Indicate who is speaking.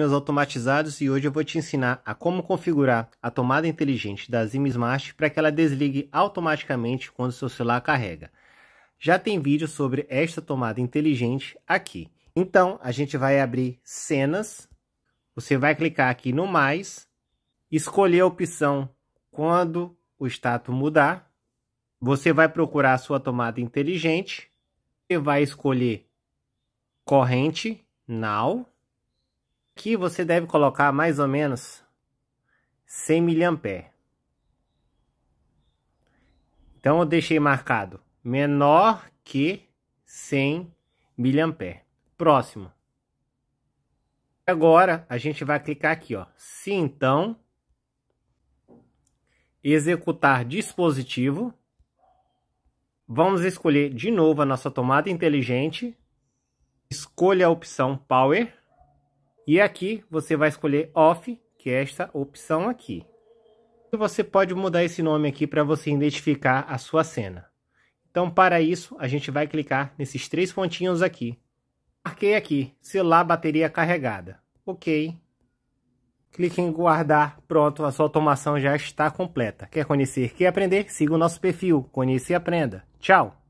Speaker 1: meus automatizados e hoje eu vou te ensinar a como configurar a tomada inteligente da Zim Smart para que ela desligue automaticamente quando seu celular carrega. Já tem vídeo sobre esta tomada inteligente aqui. Então, a gente vai abrir cenas, você vai clicar aqui no mais, escolher a opção quando o status mudar, você vai procurar a sua tomada inteligente, você vai escolher corrente, now, que você deve colocar mais ou menos 100 mA. Então eu deixei marcado menor que 100 mA. Próximo. Agora a gente vai clicar aqui, ó. Se então executar dispositivo, vamos escolher de novo a nossa tomada inteligente. Escolha a opção Power e aqui você vai escolher off, que é esta opção aqui. E você pode mudar esse nome aqui para você identificar a sua cena. Então, para isso, a gente vai clicar nesses três pontinhos aqui. Marquei aqui, selar bateria carregada. Ok. Clique em guardar. Pronto, a sua automação já está completa. Quer conhecer, quer aprender? Siga o nosso perfil. Conheça e aprenda. Tchau!